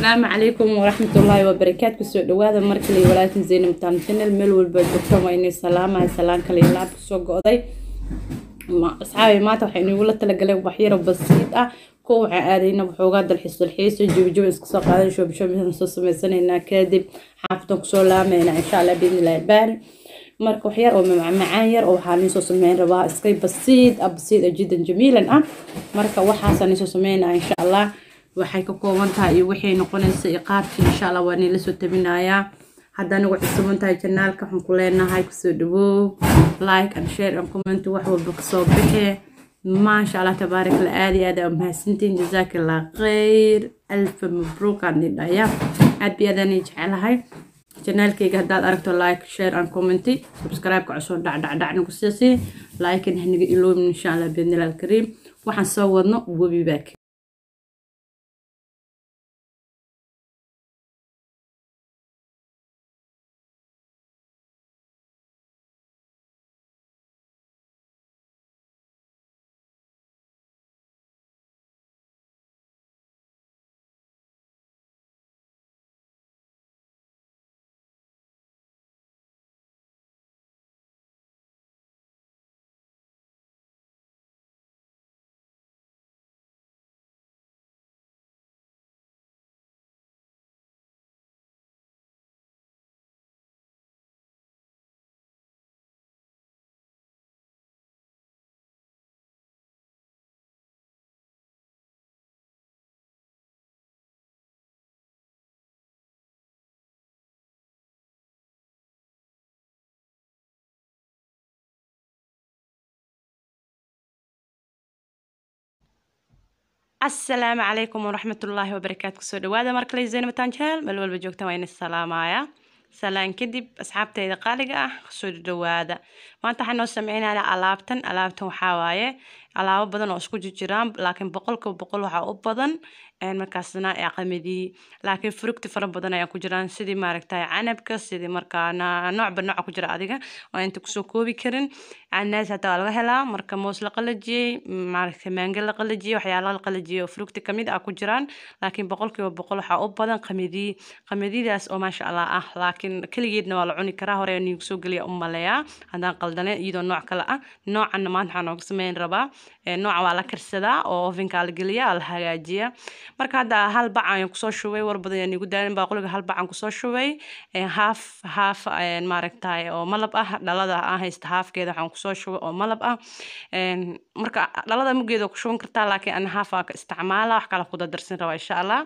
asalaamu calaykum waraxmatullaahi wabarakaatu soo dhawaada markale walaalkiin zaynab tam channel meel walba joogtaan waa inay salaamahay salaan kale iyo laab kusoo go-day asxaabay maanta waxaa inagula talagalay ubaxyaro basiid ah kow waxaan aadayna waxoogaa dalxiis dalxiiso joojoba iskusoo qaadan shoobshoobisan soo sameysanaynaa kadib xaafadan kusoo laamaynaa insha allah biidnilah albaani marka waxyar oo macmacaan yar oo waxaa ninsoo sameyn rabaa iskay basiid ah basiid ah jiddan jamiilan ah marka waxaasaa ninsoo sameynaa insha allah waxay ka kooban tahay iyo waxay noqonaysa iqaabkii insha allah waa niila soo tabinayaa hadda anigu cusuban tahay janaalka waxaan ku leenahay kusoo dhawow like and share and comment wax walba kasoo bixee maasha allah tabaaraka la aad iyo aad aa mahadsantiin jazaaka allah khayr alfa mabruuq aan nidhaya aad bi jecelahay janaalkayga haddaad aragto like share and comment subscribe-ka cusub dhacdhacdhac nagu siisay like-in iloomin insha allah biidnilal kariim waxaan soo wadno webi baak asalaamu calaykum waraxmatullaahi wabarakaatu kusoo dhawaada markale zaynab tanjeel meel walba joogtaan waa ina salaamaaya salaan kadib asxaabteyda qaaliga ah kusoo dhawaada maanta waxaa noo sameynana alaabtan alaabtan waxaa waaye alaabo badan oo isku jirjiraan laakiin boqolkiiba boqol waxaa u badan markaasna qamadii laakiin frugti fara badan ayaa ku jiraan sidii maaragta canabka sidii markaa noocba nooca ku jira adiga oo inta kusoo koobi karin canaas hataa waa laga helaa marka moos la qalajiyey maaragta maange la qalajiyey waxyaala la qalajiyey oo frugti kamid ah ku jiraan laakiin boqolkiiba boqol waxaa u badan qamadii qamadidaas oo maasha allah ah laakiin keligeedna waa la cuni karaa hore nigu soo geliya u maleeyaa haddaan khaldane iyadoo nooc kale ah noocanna maanta waxaa nooga sameyn rabaa eh, noocan waa la karsadaa oo ofinkaa la geliyaa la hagaajiyaa marka hadda hal bac ayaan kusoo shubay war badan ayaan igu daalin baaquliga hal bacan kusoo shubay eh, haaf haaf eh, maaragtaye oo malab ah dhalada aan ah, haysta haafkeeda waxaan kusoo shubay oo malab ah ehm, marka dhalada muggeeda ku shuban kartaa laakiin ana haaf waa ka isticmaala wax kale ku dadarsin rabaa insha allah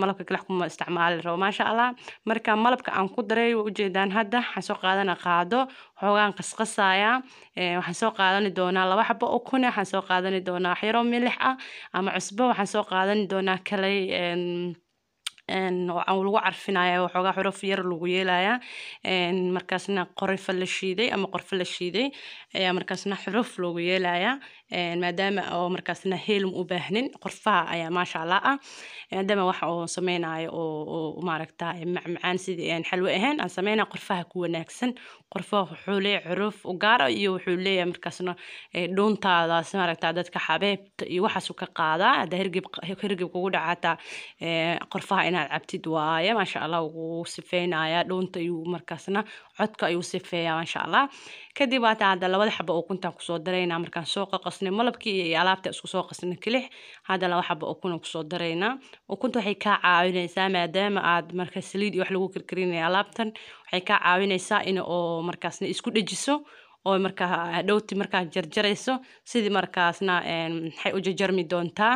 malabka kalex kuma isticmaali rabo maasha allah marka malabka aan ku daray waa ujeedaan hadda waxaan soo qaadana qaado xoogaan qasqa qasaya eh, waxaan soo qaadani doonaa laba xabo oo kun ah, waxaan soo qaadani doonaa waxyaroo milix ah ama cusbo waxaan soo qaadani doonaa kalay lagu carfinaya waxoogaa xuruf yar lagu yeelaya markaasna qorifa la shiiday ama qorfa la shiiday ayaa markaasna xuruf logu yeelaya maadaama oo markaasna heelm u baahnin qorfaha ayaa maasha allah ah maadaama waxa oo sameynayo oo maaragta macmacaan sidii aan xalwe ahayn aan sameynaa qorfaha ku wanaagsan qorfaha wuxuu leeyahay curuf u gaara ah iyo wuxuu leeyahay markaasna dhuuntaadaas maaragta dadka xabeebta iyo waxaasuu ka qaadaa hadda hergib kugu dhacaata qorfaha inaad cabtid waaye maasha allah wuu sifeynaya dhuunta iyo markaasna codka ayuu sifeeyaa maasha allah kadib waata hadda labada xaba oo kusoo daraynaa markaan soo qaqas qasnay malabkii iyo alaabta isku soo qasnay kelix haddana waxaba xaba ukuna kusoo daraynaa ukunta waxay kaa caawinaysaa maadaama aad marka saliid iyo wax lagu karkarinaya alaabtan waxay kaa caawinaysaa in oo markaasna isku dhejiso oo markaa dhowti markaa jarjarayso sidii markaasna maxay u jajarmi doontaa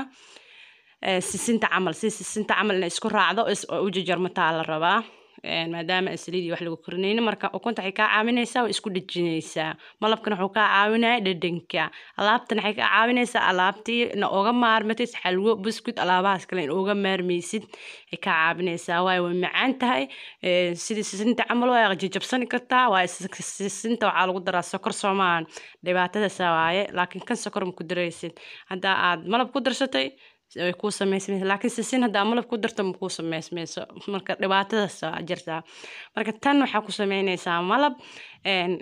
eh, sisinta camal si sisinta camal inay isku raacdo u jarjarmataa la rabaa maadaama aan saliid wax lagu korinayno marka ukunta waxay kaa caawinaysaa waa isku dhejinaysaa malabkan wuxuu kaa caawinayaa dhadhanka alaabtan waxay kaa caawinaysaa alaabtii na oga maarmatid xalwo buskud alaabahaas kale in oga maarmaysid ay kaa caawinaysaa waayo way macaan tahay sidii sisinta camal waa jajabsani kartaa waayo sisinta waxaa lagu daraa sokor soomaan dhibaatadaasa waaye laakiin kan sokor ma ku daraysid haddaa aad malab ku darsatay ay samaysmaysa laakiin sisin haddaa malab ku darto ma kuu samaysmayso marka dhibaatadaas jirtaa marka tan waxaa ku samaynaysaa malab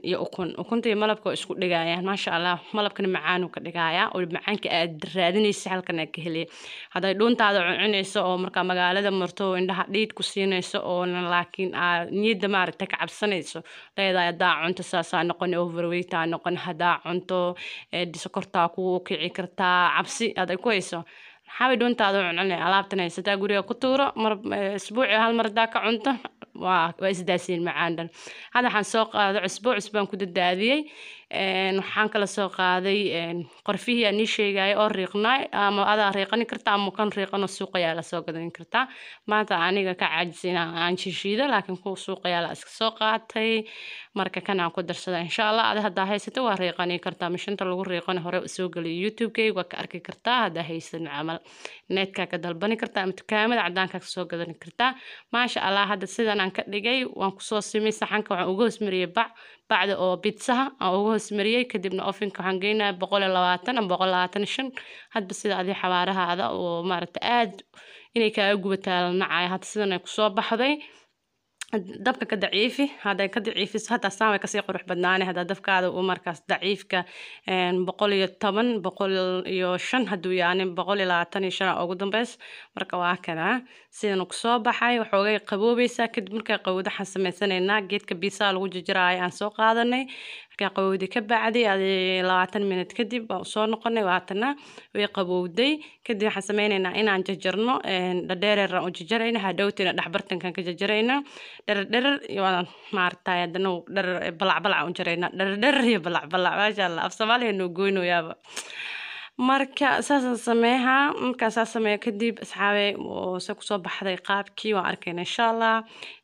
iyo ukun ukunta iyo malabka isku dhigayaan maasha allah malabkana macaanuu ka dhigayaa oo macaanka aad raadinaysa halkan ka heliya hadday dhuuntaada cuncinayso oo markaa magaalada marto indhaha dhiid ku siinayso oona laakiin aa niyadda maaragta ka cabsanayso leedahay haddaa cunto saasaa noqon overweightaa noqon haddaa cunto sokortaa kuu kici kartaa cabsi aad ku hayso xawi dhuntaada u cuncune alaabtan haysataa guriga ku tuuro mar isbuuci hal mar hadaa ka cunto waa isdaasiin macaan dhan hadda waxaan soo qaado cusbo cusbaan ku dadaadiyey waxaan kala soo qaaday qorfihii aan ii sheegaya oo riiqnaa ama adaa riiqani kartaa ama kan riiqanoo suuqayaa la soo gadan kartaa maanta aniga ka caajisina aan shishiido laakiin kuwa suuqayaa la iska soo qaatay marka kan aan ku darsada insha allah ada haddaa haysato waa riiqani kartaa mashinta lagu riiqani hore soo geliyo youtube waa ka arki kartaa haddaa haysan camal needkaa ka dalbani kartaa ama dukaamada cadaankaa ka gadani kartaa maasha allah hadda sidan aan ka dhigay waan kusoo simay saxanka waxaan uga hosmariyay bac bacda oo bitsaha aan ugu hoosmariyey kadibna ofinka waxaan geynaya boqol labaatan ama boqol labaatan shan hadba sida adi xabaarahaada oo maaragta aada inay kaaga gubataa la hadda sidan kusoo baxday dabka ka daciifi hadday ka daciifiso hataa saan way kasii qurux badnaanay haddaa dabkaada uu markaas daciifka boqol iyo toban boqol iyo shan hadduu yaanin boqol iyo labaatan iyo shan ugu dambeys marka waa kanaa sidan uu kasoo baxay waxoogay qaboobaysaa kadib markaa qawowda waxaan samaysaneynaa geedka biisaa lagu jijiraayo aan soo qaadanay markaa qabowdi ka bacdi ad labaatan minut kadib waa usoo noqonay waatana way qabowday kadib waxaan sameyneynaa inaan jajarno dhadheereeraan u jajarayna hadhowtina dhexbartankan ka jajarayna dharar dharar maaragtay hadana dharar balacbalac u jarayna dharar iyo balacbalac maasha allah af soomaaliya noo goynoyaaba marka saasaan sameyha markaa saa sameeya kadib asxaabe oo se kusoo baxday qaabkii waan arkayna insha allah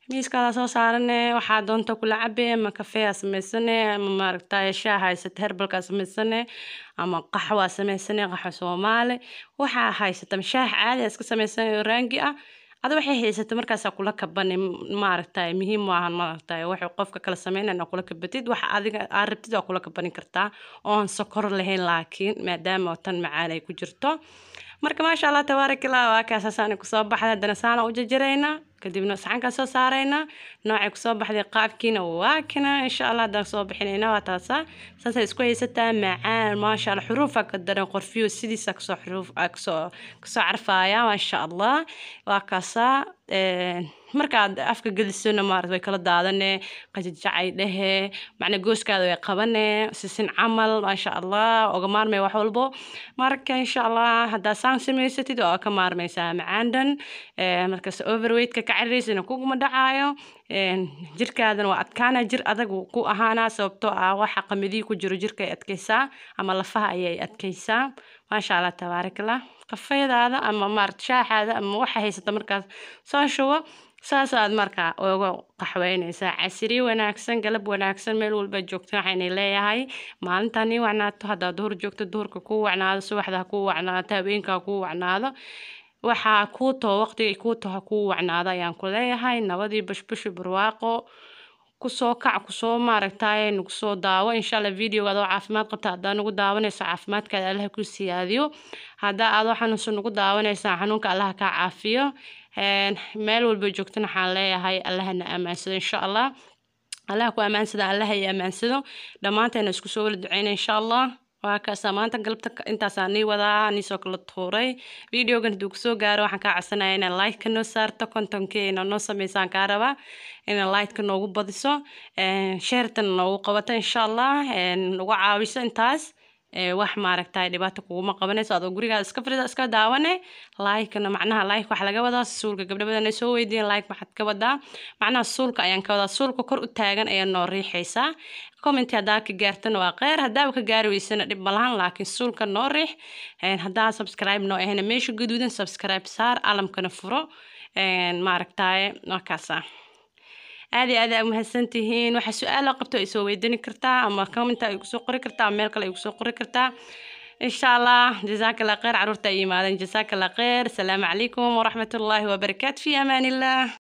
miiskaadaa soo saarane waxaa doonta kula cabe ama kafeeha samaysane ama maaragtay shaa haysata herbalkaa samaysane ama qaxwaa samaysane qaxwa soomaali waxaa haysata shaax caadi iska samaysane oo raangi ah ada waxay haysato markaasa kula kabani maaragta muhiim ahan maaragta waxay qofka kala sameynana kula kabatid wax adiga aa rabtid waa kula kabani kartaa oon sokor lahayn laakiin maadaama tan macaan ay ku jirto marka maasha allah tabaaraka illah waa kaasaasaana kusoo baxda haddana saana u jajarayna kadibna saxan kaa soo saaraynaa noocay kusoo baxday qaabkiina waa kana insha allah haddaan soo bixinayna waa taasa saasay isku haysataa macaan maasha allah xuruufa ka daran qorfiyo sidiisa kasoo xuruuf kasoo kasoo carfaaya maasha allah waa kaasa markaad afka gelisona maarat way kala daadane qajajacay dhehe macnaa gooskaada way qabane sisin camal maasha allah oga maarmay wax walbo marka insha allah haddaa saan samaysatid oo ka maarmaysaa macaandan markaas overweightka ka carireysana kuguma dhacaayo jirkaadana waa adkaana jir adag wuu ku ahaanaa sababtoo ah waxa qamadihi ku jiro jirka adkaysaa ama lafaha ayay adkaysaa maasha allah tabaarakallah qafaydaada ama maarata shaaxaada ama waxa haysata markaas soo shubo saasaad markaa uga qaxweynaysaa casiri wanaagsan galab wanaagsan meel walbaad joogta ah waxaynay leeyahay maalintaa nii wacnaato haddaad duhur joogto duhurka kuu wacnaado subaxda ha kuu wacnaato habeenka ha kuu wacnaado waxaa kuu taho waqtigay kuu taho kuu wacnaada ayaan ku leeyahay nabadii bushbushi barwaaqo kusoo kac kusoo maaragtaaye nagu soo daawo insha alla videoga adoo caafimaad qabta haddaa nagu daawanayso caafimaadkaada allaha ku siyaadiyo haddaa adoo xanuunsan nagu daawanaysaa xanuunka allaha kaa caafiyo meel walba joogtana waxaan leeyahay allahana ammaansado insha allah allaha ku ammaansada allaha i ammaansado dhammaanteena isku soo wala duceyna insha allah waa kaasaa maanta galabta intaasaa nii wadaa aniisoo kala tuuray videogan hadduu kusoo gaaro waxaan kaa codsanaya inaa like noo saarto kontonkeyna noo sameysaan kaa raba inaad like noogu badiso sheertan noogu qabato insha allah uga caawiso intaas wax maaragta dhibaata kuguma qabanayso adoo gurigaada iska fadhida iska daawane laikana macnaha like waxaa laga wadaa suulka gabdhabadana soo weydiin like maxaad ka wadaa macnaha suulka ayaan ka wadaa suulka kor u taagan ayaa noo riixaysaa commenti haddaa ka gaartana waa kheyr haddaaba ka gaari weysana dhib malahan laakiin suulka noo riix haddaa subscribe noo ahayna meesha gaduudan subscribe saar alamkana furo maaragtaaye waa aad iyo aad aa umahadsantihiin waxa su-aala qabto ay soo weydani kartaa ama commenta ay kusoo qori kartaa ama meel kale ay kusoo qori kartaa insha allah jazaaka allah kheyr caruurta ay imaadeen jazaaka allah kheyr asalaamu calaykum waraxmat ullaahi wabarakaatu fi amaan